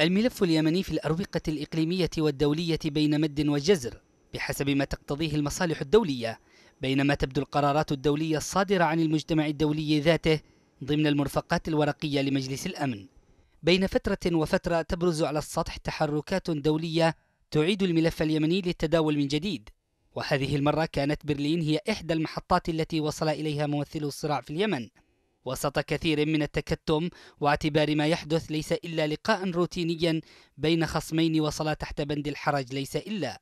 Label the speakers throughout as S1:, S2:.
S1: الملف اليمني في الأروقة الإقليمية والدولية بين مد وجزر بحسب ما تقتضيه المصالح الدولية بينما تبدو القرارات الدولية الصادرة عن المجتمع الدولي ذاته ضمن المرفقات الورقية لمجلس الأمن بين فترة وفترة تبرز على السطح تحركات دولية تعيد الملف اليمني للتداول من جديد وهذه المرة كانت برلين هي إحدى المحطات التي وصل إليها ممثلو الصراع في اليمن وسط كثير من التكتم واعتبار ما يحدث ليس إلا لقاء روتينيا بين خصمين وصلا تحت بند الحرج ليس إلا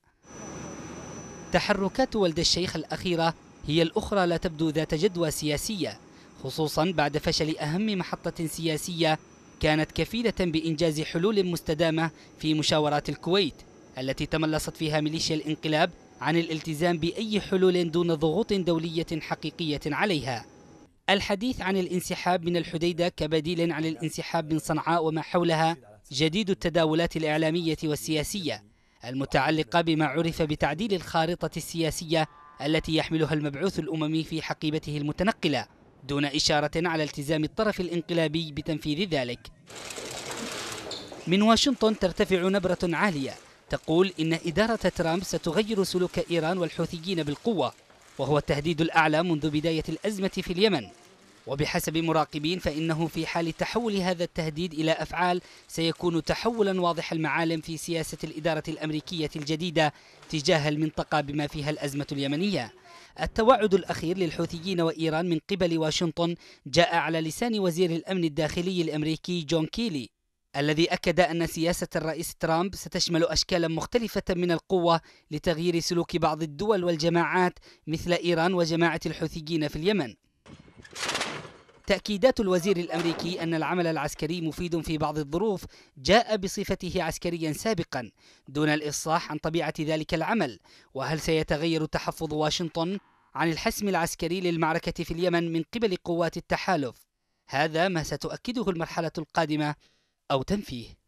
S1: تحركات ولد الشيخ الأخيرة هي الأخرى لا تبدو ذات جدوى سياسية خصوصا بعد فشل أهم محطة سياسية كانت كفيلة بإنجاز حلول مستدامة في مشاورات الكويت التي تملصت فيها ميليشيا الانقلاب عن الالتزام بأي حلول دون ضغوط دولية حقيقية عليها الحديث عن الانسحاب من الحديدة كبديل عن الانسحاب من صنعاء وما حولها جديد التداولات الإعلامية والسياسية المتعلقة بما عرف بتعديل الخارطة السياسية التي يحملها المبعوث الأممي في حقيبته المتنقلة دون إشارة على التزام الطرف الانقلابي بتنفيذ ذلك من واشنطن ترتفع نبرة عالية تقول إن إدارة ترامب ستغير سلوك إيران والحوثيين بالقوة وهو التهديد الأعلى منذ بداية الأزمة في اليمن وبحسب مراقبين فإنه في حال تحول هذا التهديد إلى أفعال سيكون تحولا واضح المعالم في سياسة الإدارة الأمريكية الجديدة تجاه المنطقة بما فيها الأزمة اليمنية التوعد الأخير للحوثيين وإيران من قبل واشنطن جاء على لسان وزير الأمن الداخلي الأمريكي جون كيلي الذي أكد أن سياسة الرئيس ترامب ستشمل أشكالا مختلفة من القوة لتغيير سلوك بعض الدول والجماعات مثل إيران وجماعة الحوثيين في اليمن. تأكيدات الوزير الأمريكي أن العمل العسكري مفيد في بعض الظروف جاء بصفته عسكريا سابقا دون الإفصاح عن طبيعة ذلك العمل وهل سيتغير تحفظ واشنطن عن الحسم العسكري للمعركة في اليمن من قبل قوات التحالف هذا ما ستؤكده المرحلة القادمة أو تنفيه